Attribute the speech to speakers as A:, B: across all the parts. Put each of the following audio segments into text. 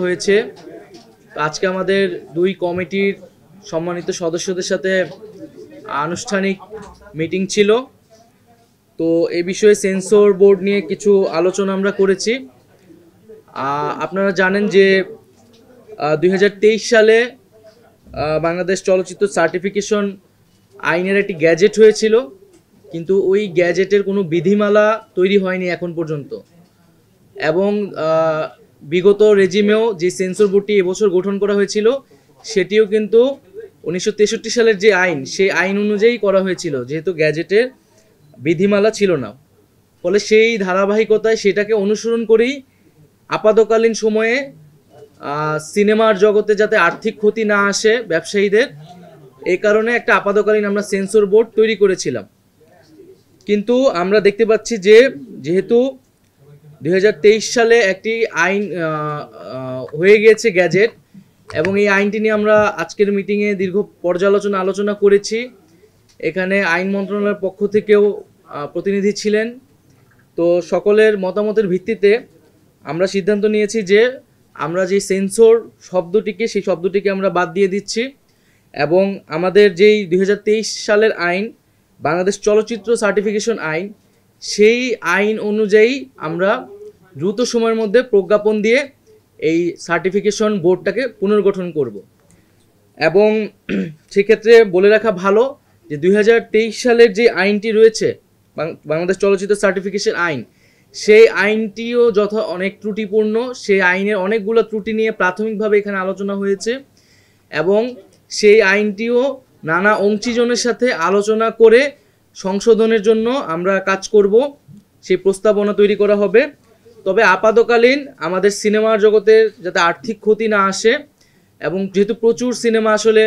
A: হয়েছে আজকে আমাদের দুই কমিটির সম্মানিত সদস্যদের সাথে আনুষ্ঠানিক মিটিং ছিল তো এ বিষয়ে সেন্সর বোর্ড নিয়ে কিছু আলোচনা আমরা করেছি আপনারা জানেন যে দুই সালে বাংলাদেশ চলচ্চিত্র সার্টিফিকেশন আইনের একটি গ্যাজেট হয়েছিল কিন্তু ওই গ্যাজেটের কোনো বিধিমালা তৈরি হয়নি এখন পর্যন্ত এবং বিগত রেজিমেও যে সেন্সর বোর্ডটি এবছর গঠন করা হয়েছিল সেটিও কিন্তু উনিশশো সালের যে আইন সেই আইন অনুযায়ী করা হয়েছিল যেহেতু গ্যাজেটের বিধিমালা ছিল না ফলে সেই ধারাবাহিকতায় সেটাকে অনুসরণ করেই আপাতকালীন সময়ে সিনেমার জগতে যাতে আর্থিক ক্ষতি না আসে ব্যবসায়ীদের এই কারণে একটা আপাতকালীন আমরা সেন্সর বোর্ড তৈরি করেছিলাম কিন্তু আমরা দেখতে পাচ্ছি যে যেহেতু দুই সালে একটি আইন হয়ে গিয়েছে গ্যাজেট এবং এই আইনটি নিয়ে আমরা আজকের মিটিংয়ে দীর্ঘ পর্যালোচনা আলোচনা করেছি এখানে আইন মন্ত্রণালয়ের পক্ষ থেকেও প্রতিনিধি ছিলেন তো সকলের মতামতের ভিত্তিতে আমরা সিদ্ধান্ত নিয়েছি যে আমরা যে সেন্সর শব্দটিকে সেই শব্দটিকে আমরা বাদ দিয়ে দিচ্ছি এবং আমাদের যেই দুই সালের আইন বাংলাদেশ চলচ্চিত্র সার্টিফিকেশন আইন সেই আইন অনুযায়ী আমরা দ্রুত সময়ের মধ্যে প্রজ্ঞাপন দিয়ে এই সার্টিফিকেশন বোর্ডটাকে পুনর্গঠন করব এবং সেক্ষেত্রে বলে রাখা ভালো যে দুই সালের যে আইনটি রয়েছে বাংলাদেশ চলচ্চিত্র সার্টিফিকেশন আইন সেই আইনটিও যথা অনেক ত্রুটিপূর্ণ সেই আইনের অনেকগুলো ত্রুটি নিয়ে প্রাথমিকভাবে এখানে আলোচনা হয়েছে এবং সেই আইনটিও নানা অংশীজনের সাথে আলোচনা করে সংশোধনের জন্য আমরা কাজ করব সেই প্রস্তাবনা তৈরি করা হবে তবে আপাতকালীন আমাদের সিনেমার জগতের যাতে আর্থিক ক্ষতি না আসে এবং যেহেতু প্রচুর সিনেমা আসলে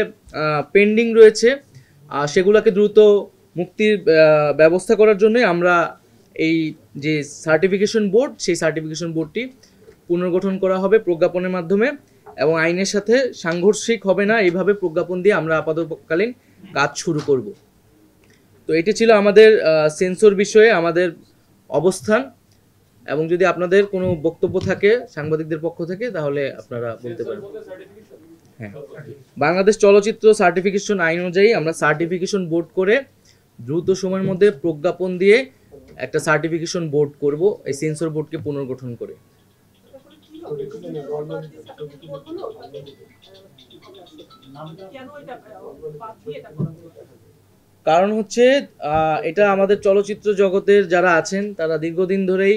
A: পেন্ডিং রয়েছে সেগুলোকে দ্রুত মুক্তির ব্যবস্থা করার জন্যই আমরা এই যে সার্টিফিকেশন বোর্ড সেই সার্টিফিকেশন বোর্ডটি পুনর্গঠন করা হবে প্রজ্ঞাপনের মাধ্যমে এবং আইনের সাথে সাংঘর্ষিক হবে না এইভাবে প্রজ্ঞাপন দিয়ে আমরা আপাতকালীন কাজ শুরু করব তো এটি ছিল আমাদের সেন্সর বিষয়ে আমাদের অবস্থান এবং যদি আপনাদের কোনো বক্তব্য থাকে সাংবাদিকদের পক্ষ থেকে তাহলে আপনারা বলতে পারেন হ্যাঁ বাংলাদেশ চলচ্চিত্র সার্টিফিকেশন আইন অনুযায়ী আমরা সার্টিফিকেশন বোর্ড করে দ্রুত সময়ের মধ্যে প্রজ্ঞাপন দিয়ে একটা সার্টিফিকেশন বোর্ড করব এই সেন্সর বোর্ডকে পুনর্গঠন করে কারণ হচ্ছে এটা আমাদের চলচ্চিত্র জগতের যারা আছেন তারা দীর্ঘদিন ধরেই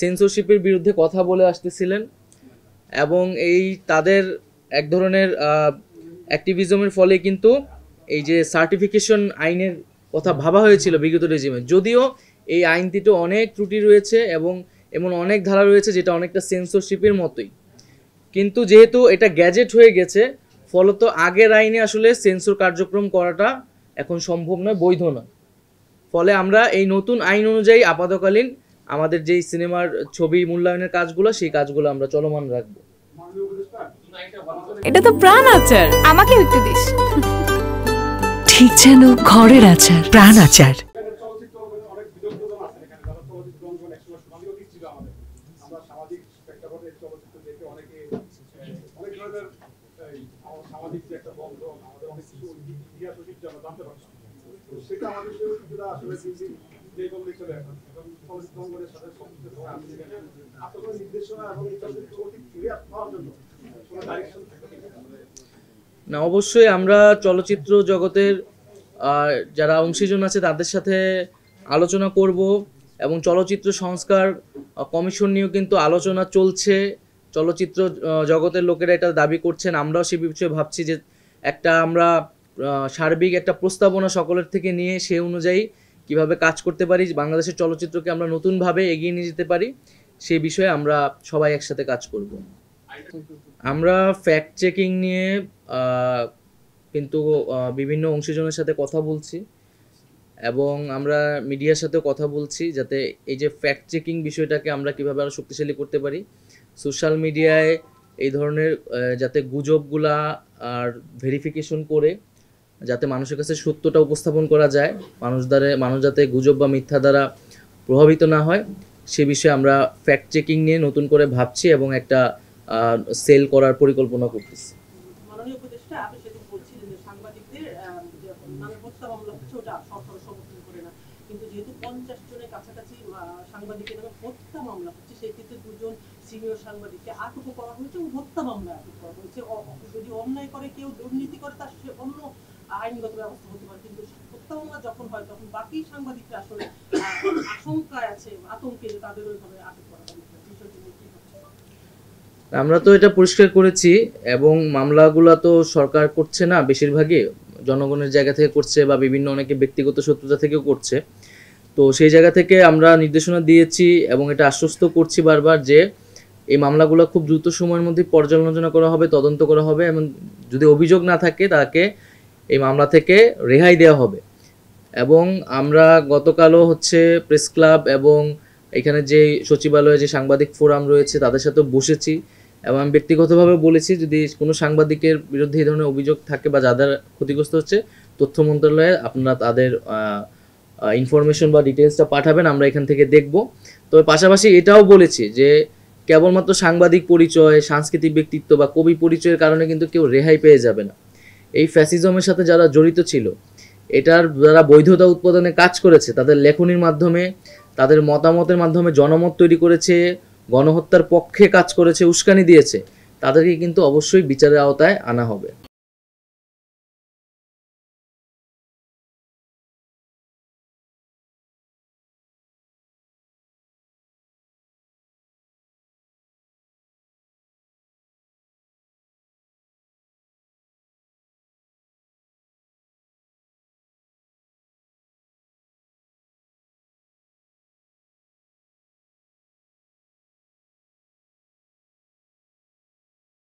A: সেন্সরশিপের বিরুদ্ধে কথা বলে আসতেছিলেন এবং এই তাদের এক ধরনের অ্যাক্টিভিজমের ফলে কিন্তু এই যে সার্টিফিকেশন আইনের কথা ভাবা হয়েছিল বিগত রেজিমে যদিও এই আইনটিতে অনেক ত্রুটি রয়েছে এবং এমন অনেক ধারা রয়েছে যেটা অনেকটা সেন্সরশিপের মতোই কিন্তু যেহেতু এটা গ্যাজেট হয়ে গেছে ফলত আগের আইনে আসলে সেন্সর কার্যক্রম করাটা এখন সম্ভব নয় বৈধ নয় ফলে আমরা এই নতুন আইন অনুযায়ী আপাতকালীন আমাদের যেই সিনেমার ছবি মূল্যায়নের কাজগুলো সেই কাজগুলো আমরা চলমান রাখবো এটা তো প্রাণ আচার আমাকে একটু দিস ঠিক যেন ঘরের আচার প্রাণ আচার সেটা আমাদের আসলে না অবশ্যই আমরা চলচ্চিত্র জগতের যারা অংশীজন আছে তাদের সাথে আলোচনা করব এবং চলচ্চিত্র সংস্কার কমিশন নিয়েও কিন্তু আলোচনা চলছে চলচ্চিত্র জগতের লোকেরা এটা দাবি করছেন আমরাও সে বিষয়ে ভাবছি যে একটা আমরা সার্বিক একটা প্রস্তাবনা সকলের থেকে নিয়ে সে অনুযায়ী কিভাবে কাজ করতে পারি বাংলাদেশের চলচ্চিত্রকে আমরা নতুনভাবে এগিয়ে নিয়ে যেতে পারি সে বিষয়ে আমরা সবাই একসাথে কাজ করব আমরা ফ্যাক্ট চেকিং নিয়ে কিন্তু বিভিন্ন অংশীজনের সাথে কথা বলছি এবং আমরা মিডিয়ার সাথেও কথা বলছি যাতে এই যে ফ্যাক্ট চেকিং বিষয়টাকে আমরা কীভাবে আরও শক্তিশালী করতে পারি সোশ্যাল মিডিয়ায় এই ধরনের যাতে গুজবগুলা আর ভেরিফিকেশন করে যাতে মানুষের কাছে সত্যটা উপস্থাপন করা যায় মানুষ দ্বারা মানুষ যাতে গুজব বা মিথ্যা দ্বারা প্রভাবিত না হয় সে বিষয়ে আমরা ফ্যাক্ট চেকিং নিয়ে নতুন করে ভাবছি এবং একটা সেল করার পরিকল্পনা করতেছি সাংবাদিককে আটক করা হয়েছে হত্যা মামলা আটক করা হয়েছে যদি অন্যায় করে কেউ দুর্নীতি করে তার সে অন্য আইনগত ব্যবস্থা হতে পারে কিন্তু হত্যা মামলা যখন হয় তখন বাকি সাংবাদিকরা আসলে আশঙ্কায় আছে আতঙ্কে যে তাদের ওইভাবে আটক করা আমরা তো এটা পরিষ্কার করেছি এবং মামলাগুলো তো সরকার করছে না বেশিরভাগই জনগণের জায়গা থেকে করছে বা বিভিন্ন অনেকে ব্যক্তিগত শত্রুতা থেকেও করছে তো সেই জায়গা থেকে আমরা নির্দেশনা দিয়েছি এবং এটা আশ্বস্ত করছি বারবার যে এই মামলাগুলো খুব দ্রুত সময়ের মধ্যে পর্যালোচনা করা হবে তদন্ত করা হবে এবং যদি অভিযোগ না থাকে তাকে এই মামলা থেকে রেহাই দেওয়া হবে এবং আমরা গতকালও হচ্ছে প্রেস ক্লাব এবং এখানে যে সচিবালয়ে যে সাংবাদিক ফোরাম রয়েছে তাদের সাথেও বসেছি এবং আমি ব্যক্তিগতভাবে বলেছি যদি কোনো সাংবাদিকের বিরুদ্ধে এই ধরনের অভিযোগ থাকে বা যাদের ক্ষতিগ্রস্ত হচ্ছে তথ্য মন্ত্রণালয়ে আপনারা তাদের ইনফরমেশন বা ডিটেলসটা পাঠাবেন আমরা এখান থেকে দেখব তবে পাশাপাশি এটাও বলেছি যে কেবলমাত্র সাংবাদিক পরিচয় সাংস্কৃতিক ব্যক্তিত্ব বা কবি পরিচয়ের কারণে কিন্তু কেউ রেহাই পেয়ে যাবে না এই ফ্যাসিজমের সাথে যারা জড়িত ছিল এটার যারা বৈধতা উৎপাদনে কাজ করেছে তাদের লেখনির মাধ্যমে তাদের মতামতের মাধ্যমে জনমত তৈরি করেছে গণহত্যার পক্ষে কাজ করেছে উস্কানি দিয়েছে তাদেরকে কিন্তু অবশ্যই বিচারের আওতায় আনা হবে